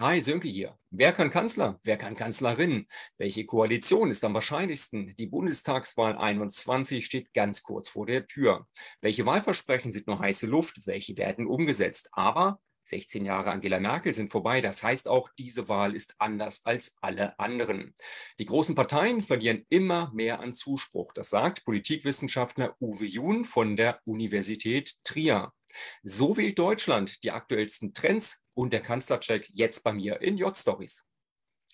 Hi, Sönke hier. Wer kann Kanzler? Wer kann Kanzlerin? Welche Koalition ist am wahrscheinlichsten? Die Bundestagswahl 21 steht ganz kurz vor der Tür. Welche Wahlversprechen sind nur heiße Luft? Welche werden umgesetzt? Aber 16 Jahre Angela Merkel sind vorbei. Das heißt auch, diese Wahl ist anders als alle anderen. Die großen Parteien verlieren immer mehr an Zuspruch. Das sagt Politikwissenschaftler Uwe Jun von der Universität Trier. So wählt Deutschland die aktuellsten Trends und der Kanzlercheck jetzt bei mir in J-Stories.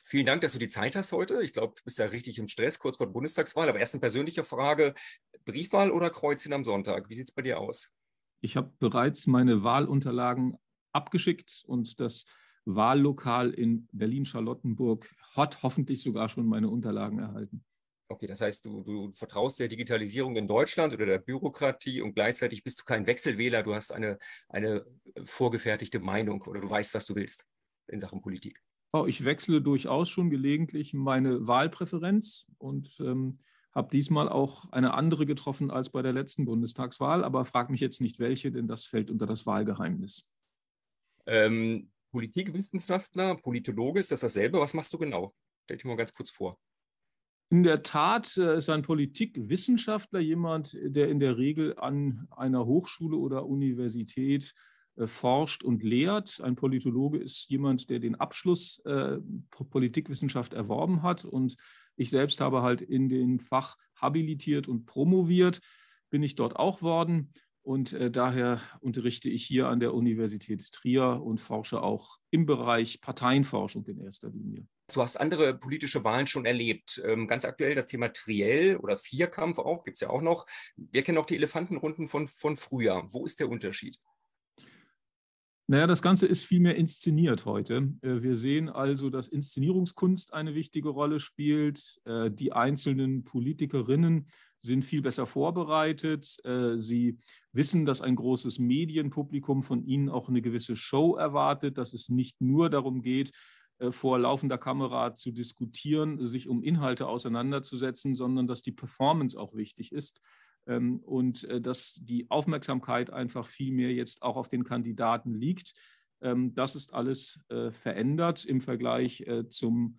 Vielen Dank, dass du die Zeit hast heute. Ich glaube, du bist ja richtig im Stress, kurz vor der Bundestagswahl. Aber erst eine persönliche Frage. Briefwahl oder Kreuzchen am Sonntag? Wie sieht es bei dir aus? Ich habe bereits meine Wahlunterlagen abgeschickt und das Wahllokal in Berlin-Charlottenburg hat hoffentlich sogar schon meine Unterlagen erhalten. Okay, das heißt, du, du, vertraust der Digitalisierung in Deutschland oder der Bürokratie und gleichzeitig bist du kein Wechselwähler, du hast eine, eine vorgefertigte Meinung oder du weißt, was du willst in Sachen Politik. Oh, ich wechsle durchaus schon gelegentlich meine Wahlpräferenz und ähm, habe diesmal auch eine andere getroffen als bei der letzten Bundestagswahl, aber frag mich jetzt nicht welche, denn das fällt unter das Wahlgeheimnis. Ähm, Politikwissenschaftler, Politologe, ist das dasselbe? Was machst du genau? Stell dir mal ganz kurz vor. In der Tat äh, ist ein Politikwissenschaftler jemand, der in der Regel an einer Hochschule oder Universität äh, forscht und lehrt. Ein Politologe ist jemand, der den Abschluss äh, Politikwissenschaft erworben hat. Und ich selbst habe halt in dem Fach habilitiert und promoviert, bin ich dort auch worden. Und äh, daher unterrichte ich hier an der Universität Trier und forsche auch im Bereich Parteienforschung in erster Linie. Du hast andere politische Wahlen schon erlebt. Ähm, ganz aktuell das Thema Triell oder Vierkampf auch, gibt es ja auch noch. Wir kennen auch die Elefantenrunden von, von früher. Wo ist der Unterschied? Naja, das Ganze ist vielmehr inszeniert heute. Äh, wir sehen also, dass Inszenierungskunst eine wichtige Rolle spielt. Äh, die einzelnen Politikerinnen sind viel besser vorbereitet. Äh, sie wissen, dass ein großes Medienpublikum von ihnen auch eine gewisse Show erwartet, dass es nicht nur darum geht, vor laufender Kamera zu diskutieren, sich um Inhalte auseinanderzusetzen, sondern dass die Performance auch wichtig ist. Ähm, und äh, dass die Aufmerksamkeit einfach viel mehr jetzt auch auf den Kandidaten liegt. Ähm, das ist alles äh, verändert im Vergleich äh, zum,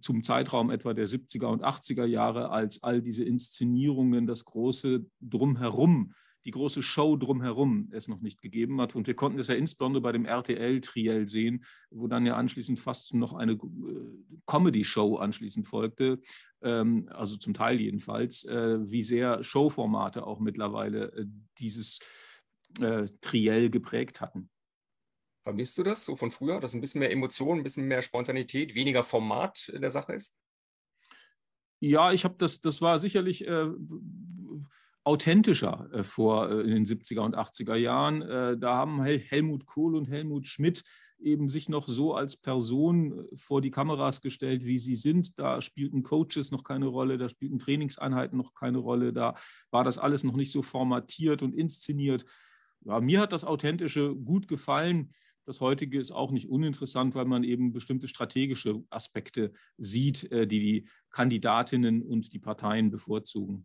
zum Zeitraum etwa der 70er und 80er Jahre, als all diese Inszenierungen, das große Drumherum die große Show drumherum es noch nicht gegeben hat. Und wir konnten das ja insbesondere bei dem RTL-Triell sehen, wo dann ja anschließend fast noch eine äh, Comedy-Show anschließend folgte, ähm, also zum Teil jedenfalls, äh, wie sehr Showformate auch mittlerweile äh, dieses Triell geprägt hatten. Vermisst du das so von früher, dass ein bisschen mehr Emotion, ein bisschen mehr Spontanität, weniger Format in der Sache ist? Ja, ich habe das, das war sicherlich äh, authentischer äh, vor äh, in den 70er und 80er Jahren. Äh, da haben Hel Helmut Kohl und Helmut Schmidt eben sich noch so als Person äh, vor die Kameras gestellt, wie sie sind. Da spielten Coaches noch keine Rolle, da spielten Trainingseinheiten noch keine Rolle, da war das alles noch nicht so formatiert und inszeniert. Ja, mir hat das Authentische gut gefallen. Das heutige ist auch nicht uninteressant, weil man eben bestimmte strategische Aspekte sieht, äh, die die Kandidatinnen und die Parteien bevorzugen.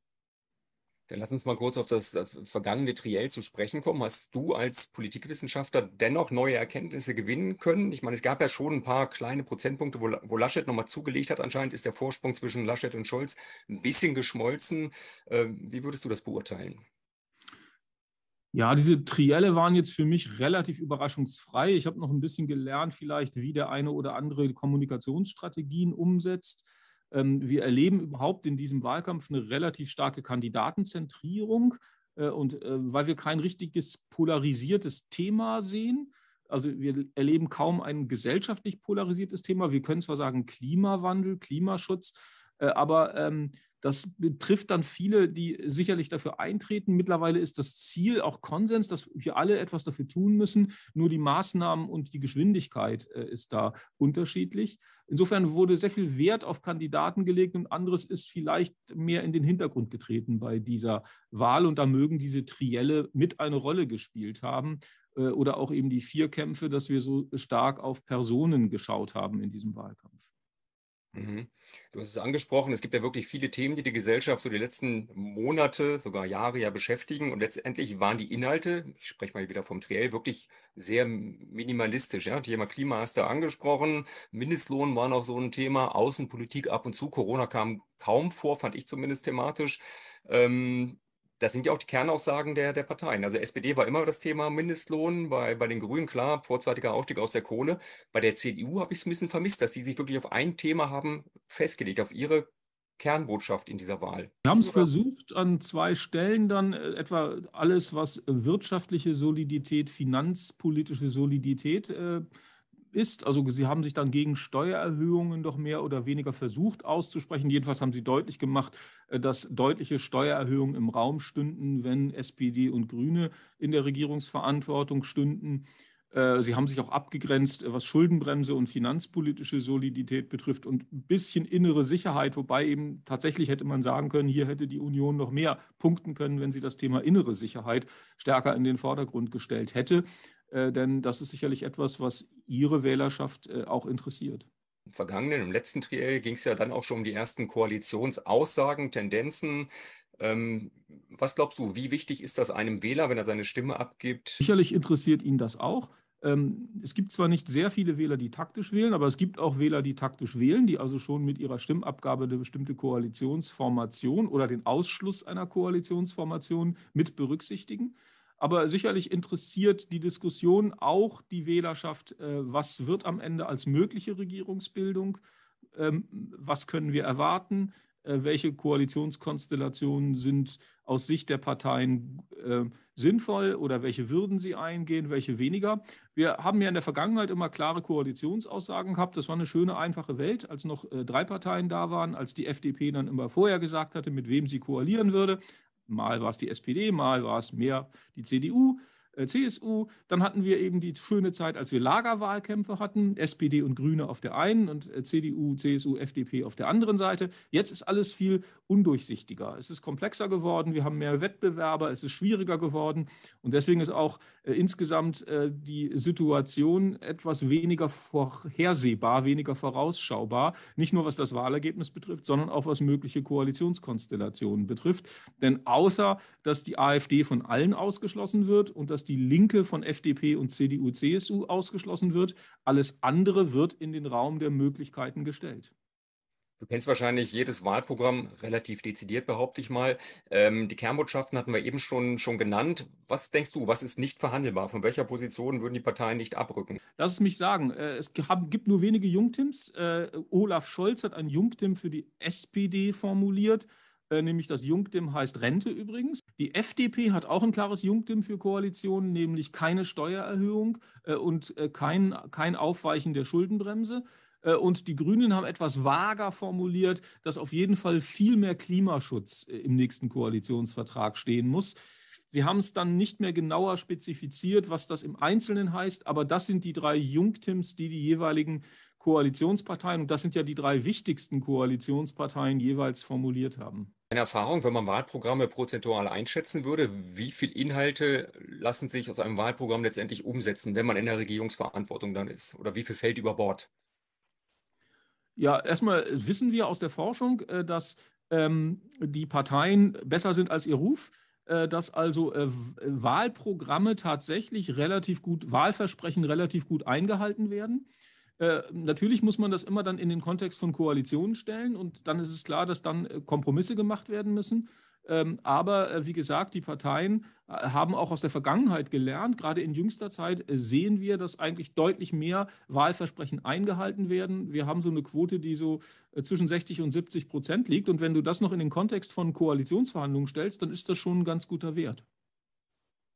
Dann lass uns mal kurz auf das, das, vergangene Triell zu sprechen kommen. Hast du als Politikwissenschaftler dennoch neue Erkenntnisse gewinnen können? Ich meine, es gab ja schon ein paar kleine Prozentpunkte, wo, wo Laschet nochmal zugelegt hat. Anscheinend ist der Vorsprung zwischen Laschet und Scholz ein bisschen geschmolzen. Ähm, wie würdest du das beurteilen? Ja, diese Trielle waren jetzt für mich relativ überraschungsfrei. Ich habe noch ein bisschen gelernt, vielleicht, wie der eine oder andere Kommunikationsstrategien umsetzt. Ähm, wir erleben überhaupt in diesem Wahlkampf eine relativ starke Kandidatenzentrierung. Äh, und äh, weil wir kein richtiges polarisiertes Thema sehen, also wir erleben kaum ein gesellschaftlich polarisiertes Thema. Wir können zwar sagen Klimawandel, Klimaschutz, äh, aber ähm, das betrifft dann viele, die sicherlich dafür eintreten. Mittlerweile ist das Ziel auch Konsens, dass wir alle etwas dafür tun müssen. Nur die Maßnahmen und die Geschwindigkeit äh, ist da unterschiedlich. Insofern wurde sehr viel Wert auf Kandidaten gelegt und anderes ist vielleicht mehr in den Hintergrund getreten bei dieser Wahl. Und da mögen diese Trielle mit eine Rolle gespielt haben äh, oder auch eben die Vierkämpfe, dass wir so stark auf Personen geschaut haben in diesem Wahlkampf. Mhm. Du hast es angesprochen, es gibt ja wirklich viele Themen, die die Gesellschaft so die letzten Monate, sogar Jahre ja beschäftigen. Und letztendlich waren die Inhalte, ich spreche mal wieder vom Triell, wirklich sehr minimalistisch. Ja? Thema Klima hast du angesprochen, Mindestlohn war noch so ein Thema, Außenpolitik ab und zu, Corona kam kaum vor, fand ich zumindest thematisch. Ähm, das sind ja auch die Kernaussagen der, der Parteien. Also SPD war immer das Thema Mindestlohn, bei, bei den Grünen klar, vorzeitiger Ausstieg aus der Kohle. Bei der CDU habe ich es ein bisschen vermisst, dass die sich wirklich auf ein Thema haben festgelegt, auf ihre Kernbotschaft in dieser Wahl. Wir haben es versucht an zwei Stellen dann äh, etwa alles, was wirtschaftliche Solidität, finanzpolitische Solidität äh, ist. Also sie haben sich dann gegen Steuererhöhungen doch mehr oder weniger versucht auszusprechen. Jedenfalls haben sie deutlich gemacht, äh, dass deutliche Steuererhöhungen im Raum stünden, wenn SPD und Grüne in der Regierungsverantwortung stünden. Äh, sie haben sich auch abgegrenzt, äh, was Schuldenbremse und finanzpolitische Solidität betrifft und ein bisschen innere Sicherheit, wobei eben tatsächlich hätte man sagen können, hier hätte die Union noch mehr punkten können, wenn sie das Thema innere Sicherheit stärker in den Vordergrund gestellt hätte. Äh, denn das ist sicherlich etwas, was Ihre Wählerschaft äh, auch interessiert. Im vergangenen, im letzten Triell ging es ja dann auch schon um die ersten Koalitionsaussagen, Tendenzen. Ähm, was glaubst du, wie wichtig ist das einem Wähler, wenn er seine Stimme abgibt? Sicherlich interessiert ihn das auch. Ähm, es gibt zwar nicht sehr viele Wähler, die taktisch wählen, aber es gibt auch Wähler, die taktisch wählen, die also schon mit ihrer Stimmabgabe eine bestimmte Koalitionsformation oder den Ausschluss einer Koalitionsformation mit berücksichtigen. Aber sicherlich interessiert die Diskussion auch die Wählerschaft, äh, was wird am Ende als mögliche Regierungsbildung, ähm, was können wir erwarten, äh, welche Koalitionskonstellationen sind aus Sicht der Parteien äh, sinnvoll oder welche würden sie eingehen, welche weniger. Wir haben ja in der Vergangenheit immer klare Koalitionsaussagen gehabt. Das war eine schöne, einfache Welt, als noch drei Parteien da waren, als die FDP dann immer vorher gesagt hatte, mit wem sie koalieren würde. Mal war es die SPD, mal war es mehr die CDU. Äh, CSU. Dann hatten wir eben die schöne Zeit, als wir Lagerwahlkämpfe hatten, SPD und Grüne auf der einen und äh, CDU, CSU, FDP auf der anderen Seite. Jetzt ist alles viel undurchsichtiger. Es ist komplexer geworden, wir haben mehr Wettbewerber, es ist schwieriger geworden und deswegen ist auch äh, insgesamt äh, die Situation etwas weniger vorhersehbar, weniger vorausschaubar, nicht nur was das Wahlergebnis betrifft, sondern auch was mögliche Koalitionskonstellationen betrifft. Denn außer, dass die AfD von allen ausgeschlossen wird und dass dass die Linke von FDP und CDU, CSU ausgeschlossen wird. Alles andere wird in den Raum der Möglichkeiten gestellt. Du kennst wahrscheinlich jedes Wahlprogramm relativ dezidiert, behaupte ich mal. Ähm, die Kernbotschaften hatten wir eben schon, schon genannt. Was denkst du, was ist nicht verhandelbar? Von welcher Position würden die Parteien nicht abrücken? Lass es mich sagen. Äh, es gibt nur wenige Jungtims. Äh, Olaf Scholz hat ein Jungtim für die SPD formuliert, äh, nämlich das Jungtim heißt Rente übrigens. Die FDP hat auch ein klares Junktim für Koalitionen, nämlich keine Steuererhöhung äh, und äh, kein, kein Aufweichen der Schuldenbremse. Äh, und die Grünen haben etwas vager formuliert, dass auf jeden Fall viel mehr Klimaschutz äh, im nächsten Koalitionsvertrag stehen muss. Sie haben es dann nicht mehr genauer spezifiziert, was das im Einzelnen heißt, aber das sind die drei Jungtims, die die jeweiligen Koalitionsparteien, und das sind ja die drei wichtigsten Koalitionsparteien, jeweils formuliert haben eine Erfahrung, wenn man Wahlprogramme prozentual einschätzen würde, wie viele Inhalte lassen sich aus einem Wahlprogramm letztendlich umsetzen, wenn man in der Regierungsverantwortung dann ist? Oder wie viel fällt über Bord? Ja, erstmal wissen wir aus der Forschung, äh, dass ähm, die Parteien besser sind als ihr Ruf äh, dass also äh, Wahlprogramme tatsächlich relativ gut, Wahlversprechen relativ gut eingehalten werden. Äh, natürlich muss man das immer dann in den Kontext von Koalitionen stellen und dann ist es klar, dass dann äh, Kompromisse gemacht werden müssen. Ähm, aber äh, wie gesagt, die Parteien haben auch aus der Vergangenheit gelernt. Gerade in jüngster Zeit sehen wir, dass eigentlich deutlich mehr Wahlversprechen eingehalten werden. Wir haben so eine Quote, die so zwischen 60 und 70 Prozent liegt. Und wenn du das noch in den Kontext von Koalitionsverhandlungen stellst, dann ist das schon ein ganz guter Wert.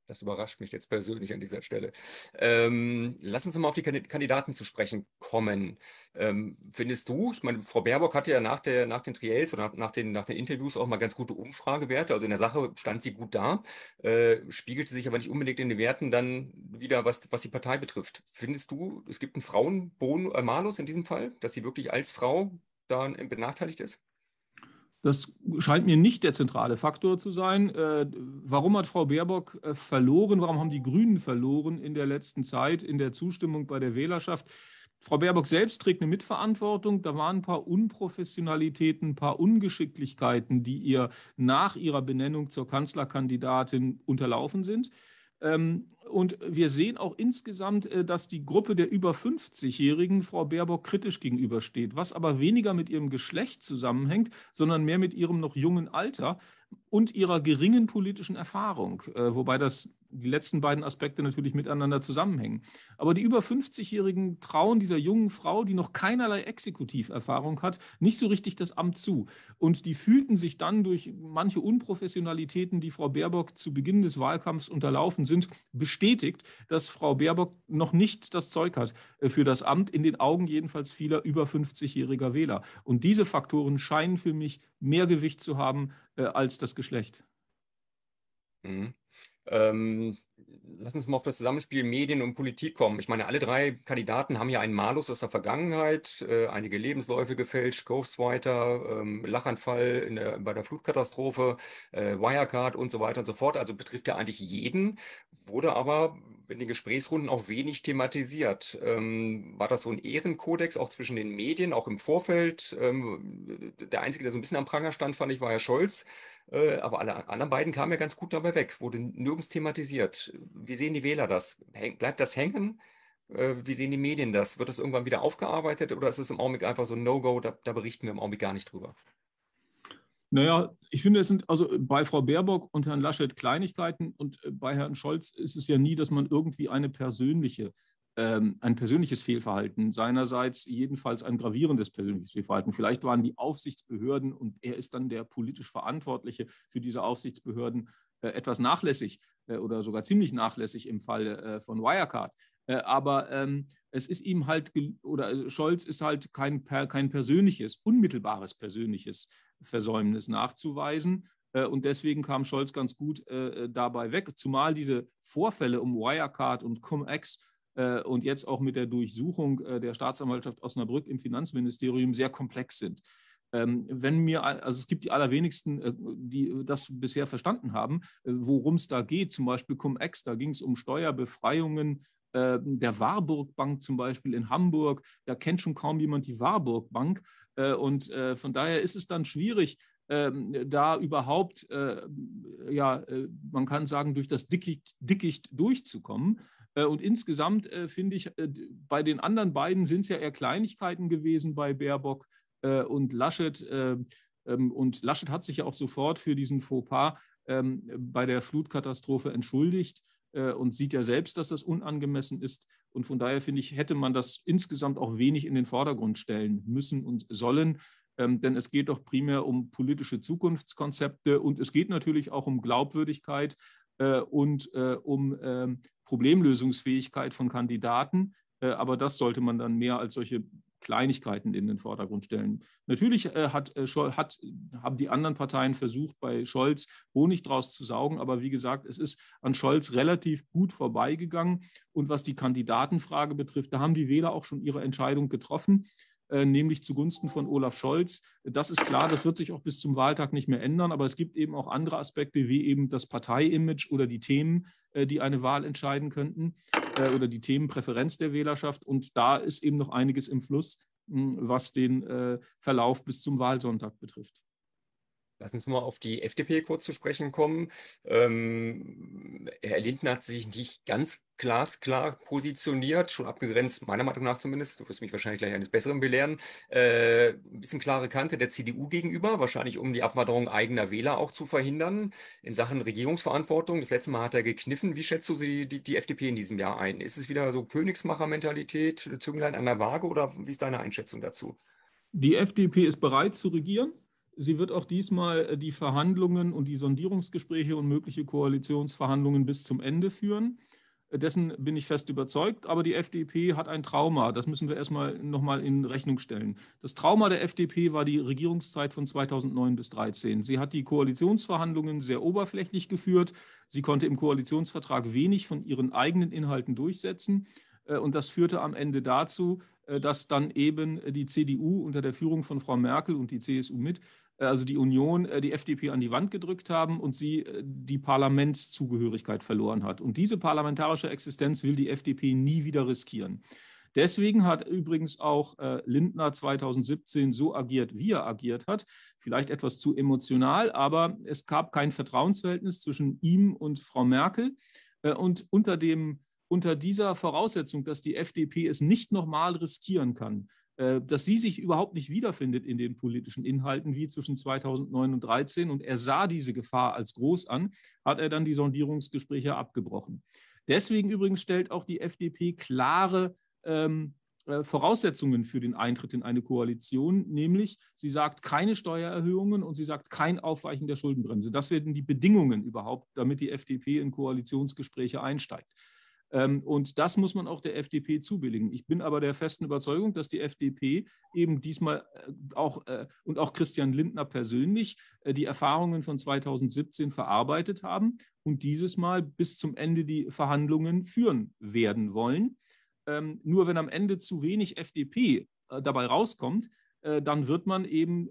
Das überrascht mich jetzt persönlich an dieser Stelle. Ähm, lass uns mal auf die Kandidaten zu sprechen kommen. Ähm, findest du, ich meine, Frau Baerbock hatte ja nach, der, nach den Triels oder nach den, nach den Interviews auch mal ganz gute Umfragewerte. Also in der Sache stand sie gut da, äh, spiegelte sich aber nicht unbedingt in den Werten dann wieder, was, was die Partei betrifft. Findest du, es gibt einen Frauenmalus äh, in diesem Fall, dass sie wirklich als Frau da benachteiligt ist? Das scheint mir nicht der zentrale Faktor zu sein. Äh, warum hat Frau Baerbock äh, verloren? Warum haben die Grünen verloren in der letzten Zeit in der Zustimmung bei der Wählerschaft? Frau Baerbock selbst trägt eine Mitverantwortung. Da waren ein paar Unprofessionalitäten, ein paar Ungeschicklichkeiten, die ihr nach ihrer Benennung zur Kanzlerkandidatin unterlaufen sind. Ähm, und wir sehen auch insgesamt, äh, dass die Gruppe der über 50-Jährigen Frau Baerbock kritisch gegenübersteht, was aber weniger mit ihrem Geschlecht zusammenhängt, sondern mehr mit ihrem noch jungen Alter und ihrer geringen politischen Erfahrung. Äh, wobei das die letzten beiden Aspekte natürlich miteinander zusammenhängen. Aber die über 50-Jährigen trauen dieser jungen Frau, die noch keinerlei Exekutiverfahrung hat, nicht so richtig das Amt zu. Und die fühlten sich dann durch manche Unprofessionalitäten, die Frau Baerbock zu Beginn des Wahlkampfs unterlaufen sind, bestätigt, dass Frau Baerbock noch nicht das Zeug hat äh, für das Amt, in den Augen jedenfalls vieler über 50-jähriger Wähler. Und diese Faktoren scheinen für mich mehr Gewicht zu haben äh, als das Geschlecht. Mhm. Ähm, lass uns mal auf das Zusammenspiel Medien und Politik kommen. Ich meine, alle drei Kandidaten haben ja einen Malus aus der Vergangenheit, äh, einige Lebensläufe gefälscht, Ghostwriter, ähm, Lachanfall der, bei der Flutkatastrophe, äh, Wirecard und so weiter und so fort. Also betrifft ja eigentlich jeden, wurde aber in den Gesprächsrunden auch wenig thematisiert. Ähm, war das so ein Ehrenkodex auch zwischen den Medien, auch im Vorfeld? Ähm, der Einzige, der so ein bisschen am Pranger stand, fand ich, war Herr Scholz. Äh, aber alle anderen beiden kamen ja ganz gut dabei weg, wurde nirgends thematisiert. Wie sehen die Wähler das? Häng, bleibt das hängen? Äh, wie sehen die Medien das? Wird das irgendwann wieder aufgearbeitet oder ist es im Augenblick einfach so ein No-Go? Da, da berichten wir im Augenblick gar nicht drüber. Naja, ich finde, es sind also bei Frau Baerbock und Herrn Laschet Kleinigkeiten und äh, bei Herrn Scholz ist es ja nie, dass man irgendwie eine persönliche, ähm, ein persönliches Fehlverhalten, seinerseits jedenfalls ein gravierendes persönliches Fehlverhalten. Vielleicht waren die Aufsichtsbehörden und er ist dann der politisch Verantwortliche für diese Aufsichtsbehörden äh, etwas nachlässig äh, oder sogar ziemlich nachlässig im Fall äh, von Wirecard. aber ähm, es ist ihm halt, oder Scholz ist halt kein, kein persönliches, unmittelbares persönliches Versäumnis nachzuweisen. Und deswegen kam Scholz ganz gut dabei weg, zumal diese Vorfälle um Wirecard und Cum-Ex und jetzt auch mit der Durchsuchung der Staatsanwaltschaft Osnabrück im Finanzministerium sehr komplex sind. Ähm, wenn mir, also es gibt die allerwenigsten, äh, die das bisher verstanden haben, äh, worum es da geht, zum Beispiel Cum-Ex, da ging es um Steuerbefreiungen ähm, der Warburg Bank zum Beispiel in Hamburg. Da kennt schon kaum jemand die Warburg Bank. Äh, und von daher ist es dann schwierig, ähm, da überhaupt, ja, man kann sagen, durch das Dickicht, Dickicht durchzukommen. und insgesamt finde ich, bei den anderen beiden sind es ja eher Kleinigkeiten gewesen bei Baerbock. Äh, und Laschet. Ähm, ähm, und Laschet hat sich ja auch sofort für diesen Fauxpas ähm, bei der Flutkatastrophe entschuldigt äh, und sieht ja selbst, dass das unangemessen ist. Und von daher finde ich, hätte man das insgesamt auch wenig in den Vordergrund stellen müssen und sollen. Ähm, denn es geht doch primär um politische Zukunftskonzepte und es geht natürlich auch um Glaubwürdigkeit äh, und äh, um ähm, Problemlösungsfähigkeit von Kandidaten. Äh, aber das sollte man dann mehr als solche Kleinigkeiten in den Vordergrund stellen. Natürlich äh, hat, äh, hat, haben die anderen Parteien versucht, bei Scholz Honig draus zu saugen, aber wie gesagt, es ist an Scholz relativ gut vorbeigegangen. Und was die Kandidatenfrage betrifft, da haben die Wähler auch schon ihre Entscheidung getroffen. Äh, nämlich zugunsten von Olaf Scholz. Das ist klar, das wird sich auch bis zum Wahltag nicht mehr ändern, aber es gibt eben auch andere Aspekte, wie eben das Parteiimage oder die Themen, äh, die eine Wahl entscheiden könnten äh, oder die Themenpräferenz der Wählerschaft. Und da ist eben noch einiges im Fluss, was den Verlauf bis zum Wahlsonntag betrifft. Lass uns mal auf die FDP kurz zu sprechen kommen. Ähm, Herr Lindner hat sich nicht ganz glasklar positioniert, schon abgegrenzt, meiner Meinung nach zumindest, du wirst mich wahrscheinlich gleich eines Besseren belehren, äh, ein bisschen klare Kante der CDU gegenüber, wahrscheinlich um die Abwanderung eigener Wähler auch zu verhindern. In Sachen Regierungsverantwortung, das letzte Mal hat er gekniffen. Wie schätzt du die, die, die FDP in diesem Jahr ein? Ist es wieder so Königsmacher-Mentalität, Zünglein an der Waage oder wie ist deine Einschätzung dazu? Die FDP ist bereit zu regieren. Sie wird auch diesmal äh, die Verhandlungen und die Sondierungsgespräche und mögliche Koalitionsverhandlungen bis zum Ende führen. Äh, dessen bin ich fest überzeugt. Aber die FDP hat ein Trauma. Das müssen wir erstmal nochmal in Rechnung stellen. Das Trauma der FDP war die Regierungszeit von 2009 bis 2013. Sie hat die Koalitionsverhandlungen sehr oberflächlich geführt. Sie konnte im Koalitionsvertrag wenig von ihren eigenen Inhalten durchsetzen. Äh, und das führte am Ende dazu, dass dann eben die CDU unter der Führung von Frau Merkel und die CSU mit äh, also die Union, äh, die FDP an die Wand gedrückt haben und sie äh, die Parlamentszugehörigkeit verloren hat. Und diese parlamentarische Existenz will die FDP nie wieder riskieren. Deswegen hat übrigens auch Lindner 2017 so agiert, wie er agiert hat. Vielleicht etwas zu emotional, aber es gab kein Vertrauensverhältnis zwischen ihm und Frau Merkel. und unter, dem, unter dieser Voraussetzung, dass die FDP es nicht nochmal riskieren kann, äh, dass sie sich überhaupt nicht wiederfindet in den politischen Inhalten wie zwischen 2009 und 2013. Und er sah diese Gefahr als groß an, hat er dann die Sondierungsgespräche abgebrochen. Deswegen übrigens stellt auch die FDP klare ähm, äh, Voraussetzungen für den Eintritt in eine Koalition, nämlich sie sagt keine Steuererhöhungen und sie sagt kein Aufweichen der Schuldenbremse. Das werden die Bedingungen überhaupt, damit die FDP in Koalitionsgespräche einsteigt. Ähm, und das muss man auch der FDP zubilligen. Ich bin aber der festen Überzeugung, dass die FDP eben diesmal äh, auch äh, und auch Christian Lindner persönlich äh, die Erfahrungen von 2017 verarbeitet haben und dieses Mal bis zum Ende die Verhandlungen führen werden wollen. Ähm, nur wenn am Ende zu wenig FDP dabei rauskommt, dann wird man eben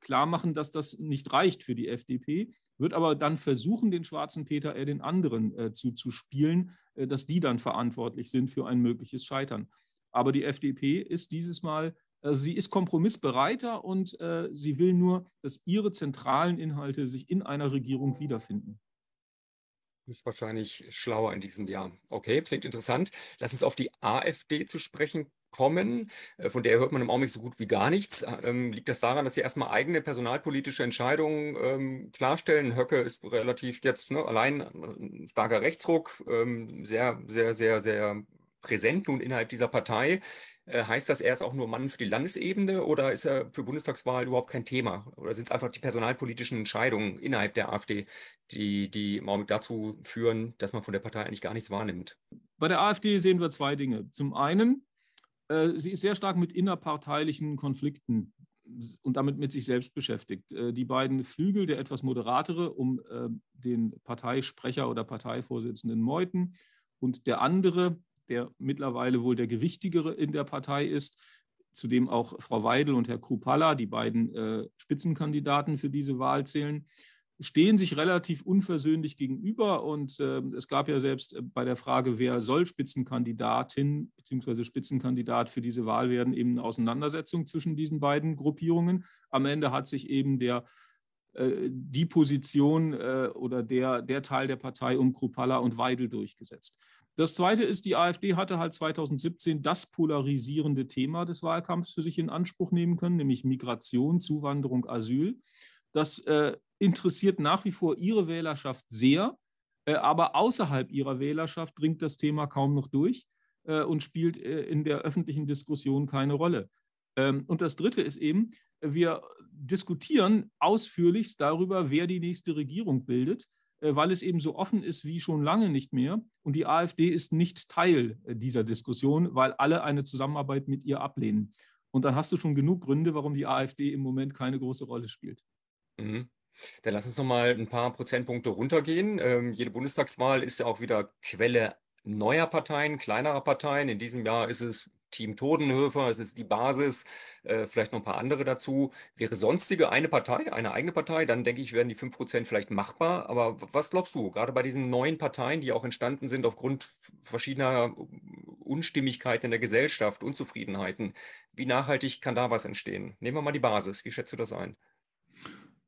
klar machen, dass das nicht reicht für die FDP wird aber dann versuchen, den schwarzen Peter eher äh, den anderen äh, zuzuspielen, äh, dass die dann verantwortlich sind für ein mögliches Scheitern. Aber die FDP ist dieses Mal, also sie ist kompromissbereiter und äh, sie will nur, dass ihre zentralen Inhalte sich in einer Regierung wiederfinden. Ist wahrscheinlich schlauer in diesem Jahr. Okay, klingt interessant. Lass uns auf die AfD zu sprechen kommen. Äh, von der hört man im Augenblick so gut wie gar nichts. Ähm, liegt das daran, dass sie erstmal eigene personalpolitische Entscheidungen ähm, klarstellen? Höcke ist relativ jetzt ne, allein äh, ein starker Rechtsruck, ähm, sehr, sehr, sehr, sehr präsent nun innerhalb dieser Partei. Äh, heißt das, er ist auch nur Mann für die Landesebene oder ist er für Bundestagswahl überhaupt kein Thema? Oder sind es einfach die personalpolitischen Entscheidungen innerhalb der AfD, die, die im Augenblick dazu führen, dass man von der Partei eigentlich gar nichts wahrnimmt? Bei der AfD sehen wir zwei Dinge. Zum einen äh, sie ist sehr stark mit innerparteilichen Konflikten und damit mit sich selbst beschäftigt. Äh, die beiden Flügel, der etwas moderatere um ähm, den Parteisprecher oder Parteivorsitzenden Meuthen und der andere, der mittlerweile wohl der gewichtigere in der Partei ist, zudem auch Frau Weidel und Herr Krupalla, die beiden äh, Spitzenkandidaten für diese Wahl zählen, stehen sich relativ unversöhnlich gegenüber. Und äh, es gab ja selbst äh, bei der Frage, wer soll Spitzenkandidatin bzw. Spitzenkandidat für diese Wahl werden, eben eine Auseinandersetzung zwischen diesen beiden Gruppierungen. Am Ende hat sich eben der äh, die Position äh, oder der, der Teil der Partei um Krupalla und Weidel durchgesetzt. Das Zweite ist, die AfD hatte halt 2017 das polarisierende Thema des Wahlkampfs für sich in Anspruch nehmen können, nämlich Migration, Zuwanderung, Asyl. Das interessiert nach wie vor ihre Wählerschaft sehr, äh, aber außerhalb ihrer Wählerschaft dringt das Thema kaum noch durch äh, und spielt äh, in der öffentlichen Diskussion keine Rolle. Ähm, und das Dritte ist eben, wir diskutieren ausführlich darüber, wer die nächste Regierung bildet, weil es eben so offen ist wie schon lange nicht mehr. Und die AfD ist nicht Teil dieser Diskussion, weil alle eine Zusammenarbeit mit ihr ablehnen. Und dann hast du schon genug Gründe, warum die AfD im Moment keine große Rolle spielt. Mhm. Dann lass uns noch mal ein paar Prozentpunkte runtergehen. Ähm, jede Bundestagswahl ist ja auch wieder Quelle neuer Parteien, kleinerer Parteien. In diesem Jahr ist es Team Todenhöfer, es ist die Basis, äh, vielleicht noch ein paar andere dazu. Wäre sonstige eine Partei, eine eigene Partei, dann denke ich, wären die 5% vielleicht machbar. Aber was glaubst du, gerade bei diesen neuen Parteien, die auch entstanden sind aufgrund verschiedener äh, Unstimmigkeiten in der Gesellschaft, Unzufriedenheiten, wie nachhaltig kann da was entstehen? Nehmen wir mal die Basis, wie schätzt du das ein?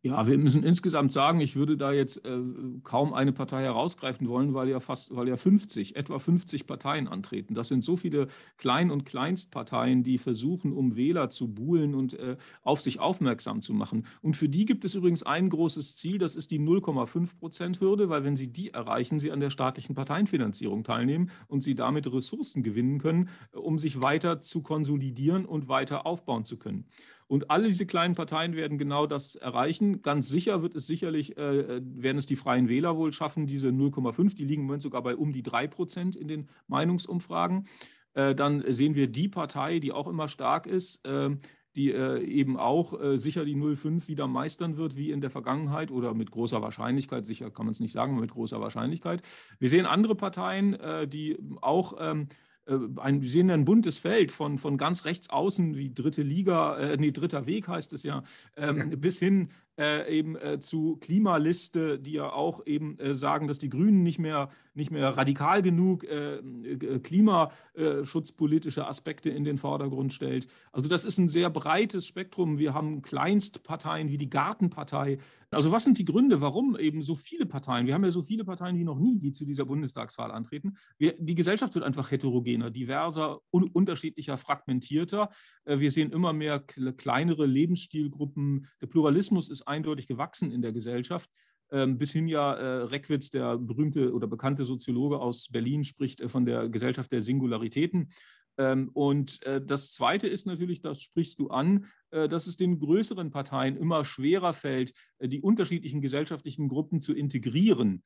Ja, wir müssen insgesamt sagen, ich würde da jetzt äh, kaum eine Partei herausgreifen wollen, weil ja fast, weil ja 50, etwa 50 Parteien antreten. Das sind so viele Klein- und Kleinstparteien, die versuchen, um Wähler zu buhlen und äh, auf sich aufmerksam zu machen. Und für die gibt es übrigens ein großes Ziel, das ist die 0,5 Prozent Hürde, weil wenn sie die erreichen, sie an der staatlichen Parteienfinanzierung teilnehmen und sie damit Ressourcen gewinnen können, äh, um sich weiter zu konsolidieren und weiter aufbauen zu können. Und alle diese kleinen Parteien werden genau das erreichen. Ganz sicher wird es sicherlich, äh, äh werden es die Freien Wähler wohl schaffen, diese 0,5, die liegen im Moment sogar bei um die 3 Prozent in den Meinungsumfragen. Äh, dann sehen wir die Partei, die auch immer stark ist, ähm, äh, die eben auch äh, sicher die 0,5 wieder meistern wird, wie in der Vergangenheit oder mit großer Wahrscheinlichkeit. Sicher kann man es nicht sagen, aber mit großer Wahrscheinlichkeit. Wir sehen andere Parteien, äh, die auch. Ähm, äh, ein, wir sehen ein buntes Feld von, von ganz rechts außen, wie dritte Liga, äh, nee, dritter Weg heißt es ja, ähm, ja. bis hin äh, eben äh, zu Klimaliste, die ja auch eben äh, sagen, dass die Grünen nicht mehr, nicht mehr radikal genug äh, äh, klimaschutzpolitische äh, Aspekte in den Vordergrund stellt. Also das ist ein sehr breites Spektrum. Wir haben Kleinstparteien wie die Gartenpartei. Also was sind die Gründe, warum eben so viele Parteien, wir haben ja so viele Parteien wie noch nie, die zu dieser Bundestagswahl antreten. Wir, die Gesellschaft wird einfach heterogener, diverser, un unterschiedlicher, fragmentierter. wir sehen immer mehr kleinere Lebensstilgruppen. Der Pluralismus ist eindeutig gewachsen in der Gesellschaft. Ähm, bis hin ja äh, Reckwitz, der berühmte oder bekannte Soziologe aus Berlin, spricht äh, von der Gesellschaft der Singularitäten. Ähm, und äh, das Zweite ist natürlich, das sprichst du an, dass es den größeren Parteien immer schwerer fällt, die unterschiedlichen gesellschaftlichen Gruppen zu integrieren.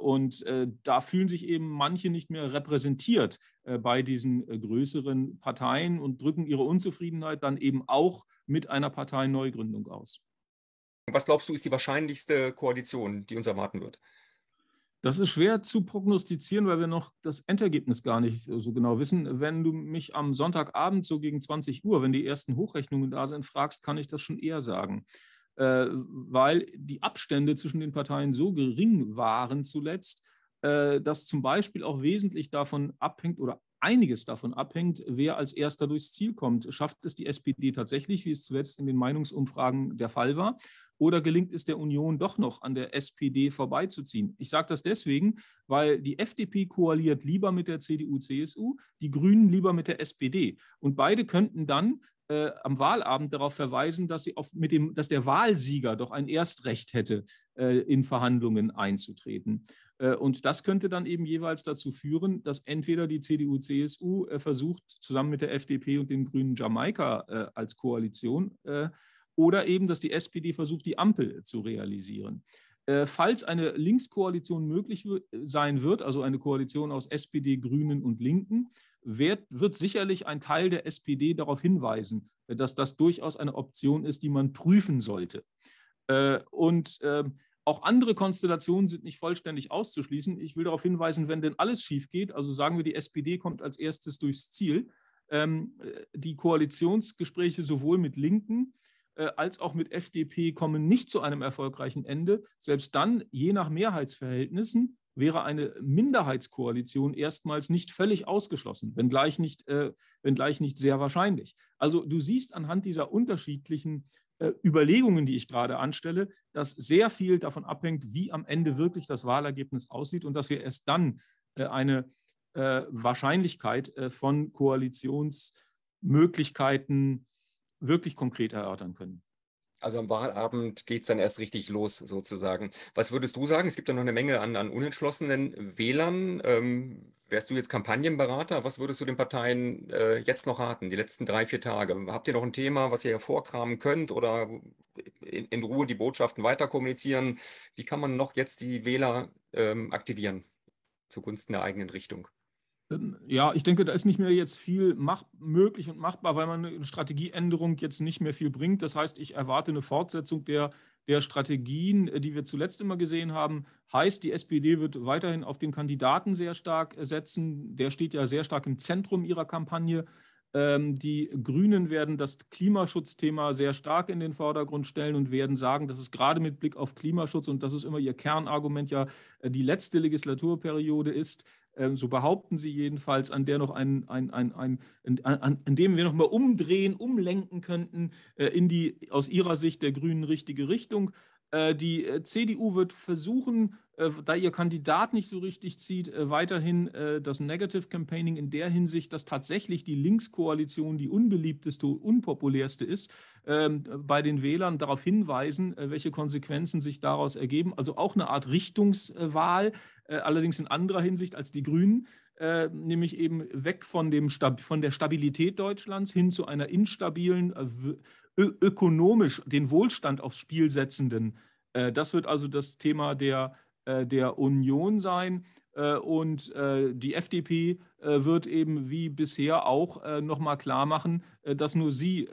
Und da fühlen sich eben manche nicht mehr repräsentiert bei diesen größeren Parteien und drücken ihre Unzufriedenheit dann eben auch mit einer Parteineugründung aus. Was glaubst du, ist die wahrscheinlichste Koalition, die uns erwarten wird? Das ist schwer zu prognostizieren, weil wir noch das Endergebnis gar nicht so genau wissen. Wenn du mich am Sonntagabend so gegen 20 Uhr, wenn die ersten Hochrechnungen da sind, fragst, kann ich das schon eher sagen. Äh, weil die Abstände zwischen den Parteien so gering waren zuletzt, äh, dass zum Beispiel auch wesentlich davon abhängt oder einiges davon abhängt, wer als erster durchs Ziel kommt. Schafft es die SPD tatsächlich, wie es zuletzt in den Meinungsumfragen der Fall war, oder gelingt es der Union doch noch an der SPD vorbeizuziehen? Ich sage das deswegen, weil die FDP koaliert lieber mit der CDU, CSU, die Grünen lieber mit der SPD. Und beide könnten dann äh, am Wahlabend darauf verweisen, dass, sie auf, mit dem, dass der Wahlsieger doch ein Erstrecht hätte, äh, in Verhandlungen einzutreten. Äh, und das könnte dann eben jeweils dazu führen, dass entweder die CDU, CSU äh, versucht, zusammen mit der FDP und den Grünen Jamaika äh, als Koalition, äh, oder eben, dass die SPD versucht, die Ampel zu realisieren. Falls eine Linkskoalition möglich sein wird, also eine Koalition aus SPD, Grünen und Linken, wird, wird sicherlich ein Teil der SPD darauf hinweisen, dass das durchaus eine Option ist, die man prüfen sollte. Äh, und ähm, auch andere Konstellationen sind nicht vollständig auszuschließen. Ich will darauf hinweisen, wenn denn alles schief geht, also sagen wir, die SPD kommt als erstes durchs Ziel, ähm, äh, die Koalitionsgespräche sowohl mit Linken äh, als auch mit FDP kommen nicht zu einem erfolgreichen Ende. Selbst dann, je nach Mehrheitsverhältnissen, wäre eine Minderheitskoalition erstmals nicht völlig ausgeschlossen, wenngleich nicht, äh, wenngleich nicht sehr wahrscheinlich. Also du siehst anhand dieser unterschiedlichen äh, Überlegungen, die ich gerade anstelle, dass sehr viel davon abhängt, wie am Ende wirklich das Wahlergebnis aussieht und dass wir erst dann äh, eine äh, Wahrscheinlichkeit äh, von Koalitionsmöglichkeiten wirklich konkret erörtern können. Also am Wahlabend geht es dann erst richtig los, sozusagen. Was würdest du sagen? Es gibt ja noch eine Menge an, an unentschlossenen Wählern. Ähm, wärst du jetzt Kampagnenberater? Was würdest du den Parteien äh, jetzt noch raten, die letzten drei, vier Tage? Habt ihr noch ein Thema, was ihr hervorkramen könnt oder in, in Ruhe die Botschaften weiter kommunizieren? Wie kann man noch jetzt die Wähler ähm, aktivieren zugunsten der eigenen Richtung? Ähm, ja, ich denke, da ist nicht mehr jetzt viel mach möglich und machbar, weil man eine Strategieänderung jetzt nicht mehr viel bringt. Das heißt, ich erwarte eine Fortsetzung der, der Strategien, äh, die wir zuletzt immer gesehen haben. Heißt, die SPD wird weiterhin auf den Kandidaten sehr stark äh, setzen. Der steht ja sehr stark im Zentrum ihrer Kampagne. Ähm, die Grünen werden das Klimaschutzthema sehr stark in den Vordergrund stellen und werden sagen, dass es gerade mit Blick auf Klimaschutz und das ist immer ihr Kernargument ja äh, die letzte Legislaturperiode ist, ähm, so behaupten sie jedenfalls, an der noch ein, ein, ein, ein an, an, dem wir noch mal umdrehen, umlenken könnten äh, in die aus ihrer Sicht der Grünen richtige Richtung. Äh, die äh, CDU wird versuchen, äh, da ihr Kandidat nicht so richtig zieht, weiterhin das Negative Campaigning in der Hinsicht, dass tatsächlich die Linkskoalition die unbeliebteste unpopulärste ist, ähm, bei den Wählern darauf hinweisen, welche Konsequenzen sich daraus ergeben. Also auch eine Art Richtungswahl, allerdings in anderer Hinsicht als die Grünen. nämlich eben weg von, dem, von der Stabilität Deutschlands hin zu einer instabilen, äh, ökonomisch den Wohlstand aufs Spiel setzenden. Äh, das wird also das Thema der, äh, der Union sein. Äh, und die FDP wird eben wie bisher auch nochmal klar machen, dass nur sie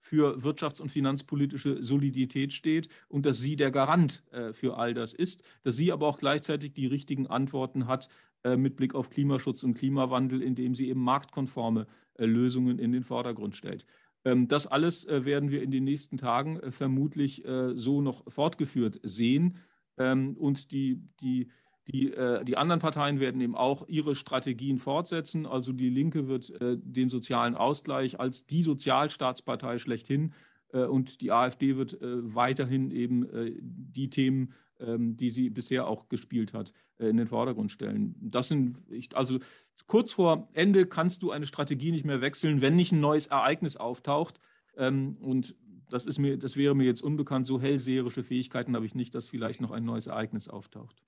für wirtschafts- und finanzpolitische Solidität steht und dass sie der Garant für all das ist, dass sie aber auch gleichzeitig die richtigen Antworten hat mit Blick auf Klimaschutz und Klimawandel, indem sie eben marktkonforme Lösungen in den Vordergrund stellt. Ähm, das alles äh, werden wir in den nächsten Tagen äh, vermutlich äh, so noch fortgeführt sehen. Ähm, und die, die, die, die anderen Parteien werden eben auch ihre Strategien fortsetzen. Also die Linke wird den sozialen Ausgleich als die Sozialstaatspartei schlechthin und die AfD wird weiterhin eben die Themen ähm, die sie bisher auch gespielt hat, äh, in den Vordergrund stellen. Das sind, also kurz vor Ende kannst du eine Strategie nicht mehr wechseln, wenn nicht ein neues Ereignis auftaucht. Ähm, und das, ist mir, das wäre mir jetzt unbekannt. So hellseherische Fähigkeiten habe ich nicht, dass vielleicht noch ein neues Ereignis auftaucht.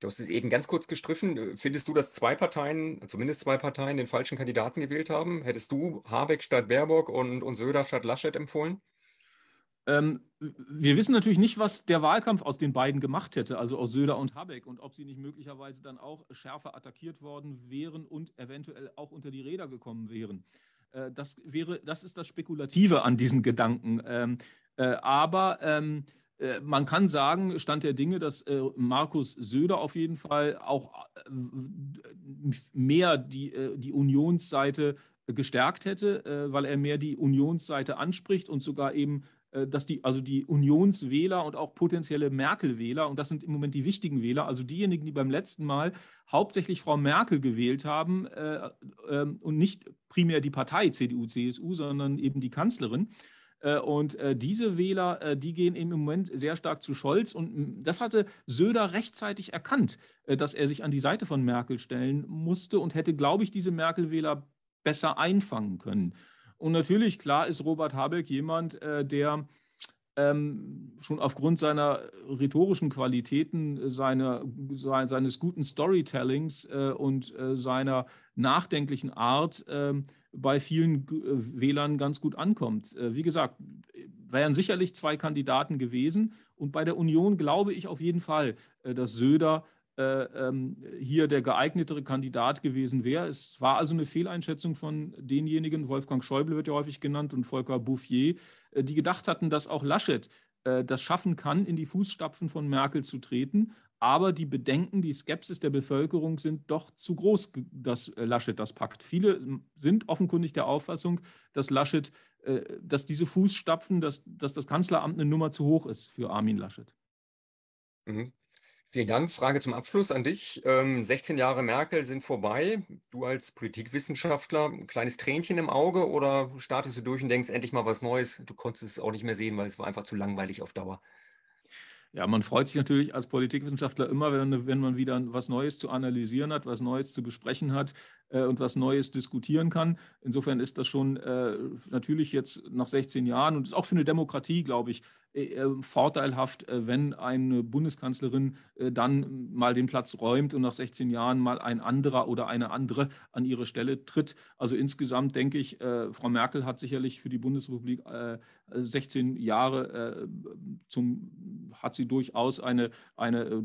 Du hast es eben ganz kurz gestriffen. Findest du, dass zwei Parteien, zumindest zwei Parteien, den falschen Kandidaten gewählt haben? Hättest du Habeck statt Baerbock und, und Söder statt Laschet empfohlen? Ähm, wir wissen natürlich nicht, was der Wahlkampf aus den beiden gemacht hätte, also aus Söder und Habeck, und ob sie nicht möglicherweise dann auch schärfer attackiert worden wären und eventuell auch unter die Räder gekommen wären. Äh, das, wäre, das ist das Spekulative an diesen Gedanken. Ähm, äh, aber ähm, äh, man kann sagen, Stand der Dinge, dass äh, Markus Söder auf jeden Fall auch äh, mehr die, äh, die Unionsseite gestärkt hätte, weil er mehr die Unionsseite anspricht und sogar eben äh, dass die, also die Unionswähler und auch potenzielle Merkel-Wähler, und das sind im Moment die wichtigen Wähler, also diejenigen, die beim letzten Mal hauptsächlich Frau Merkel gewählt haben äh, äh, und nicht primär die Partei CDU, CSU, sondern eben die Kanzlerin. Äh, und äh, diese Wähler, äh, die gehen eben im Moment sehr stark zu Scholz. Und hm, das hatte Söder rechtzeitig erkannt, dass er sich an die Seite von Merkel stellen musste und hätte, glaube ich, diese Merkel-Wähler besser einfangen können. Und natürlich, klar, ist Robert Habeck jemand, äh, der ähm, schon aufgrund seiner rhetorischen Qualitäten, äh, seine, se seines guten Storytellings äh, und äh, seiner nachdenklichen Art äh, bei vielen G äh, Wählern ganz gut ankommt. Äh, wie gesagt, wären sicherlich zwei Kandidaten gewesen. Und bei der Union glaube ich auf jeden Fall, dass Söder äh, ähm, hier der geeignetere Kandidat gewesen wäre. Es war also eine Fehleinschätzung von denjenigen, Wolfgang Schäuble wird ja häufig genannt und Volker Bouffier, äh, die gedacht hatten, dass auch Laschet äh, das schaffen kann, in die Fußstapfen von Merkel zu treten. Aber die Bedenken, die Skepsis der Bevölkerung sind doch zu groß, dass Laschet das packt. Viele sind offenkundig der Auffassung, dass Laschet, dass diese Fußstapfen, dass, dass das Kanzleramt eine Nummer zu hoch ist für Armin Laschet. Mhm. Vielen Dank. Frage zum Abschluss an dich. 16 ähm, Jahre Merkel sind vorbei. Du als Politikwissenschaftler, ein kleines Tränchen im Auge oder startest du durch und denkst endlich mal was Neues? Du konntest es auch nicht mehr sehen, weil es war einfach zu langweilig auf Dauer. Ja, man freut sich natürlich als Politikwissenschaftler immer, wenn, wenn, man wieder was Neues zu analysieren hat, was Neues zu besprechen hat äh, und was Neues diskutieren kann. Insofern ist das schon äh, natürlich jetzt nach 16 Jahren und auch für eine Demokratie, glaube ich, äh, äh, vorteilhaft, äh, wenn eine Bundeskanzlerin dann mal den Platz räumt und nach 16 Jahren mal ein anderer oder eine andere an ihre Stelle tritt. Also insgesamt denke ich, Frau Merkel hat sicherlich für die Bundesrepublik 16 Jahre zum, hat sie durchaus eine, eine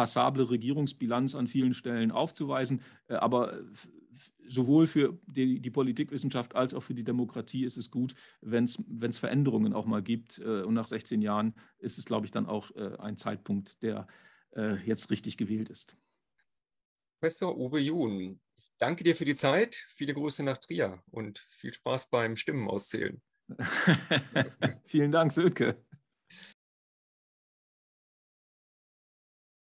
passable Regierungsbilanz an vielen Stellen aufzuweisen. Äh, aber äh, sowohl für die, die, Politikwissenschaft als auch für die Demokratie ist es gut, wenn es Veränderungen auch mal gibt. Äh, und nach 16 Jahren ist es, glaube ich, dann auch ein Zeitpunkt, der jetzt richtig gewählt ist. Professor Uwe Jun, ich danke dir für die Zeit. Viele Grüße nach Trier und viel Spaß beim Stimmen auszählen. Vielen Dank, Sönke.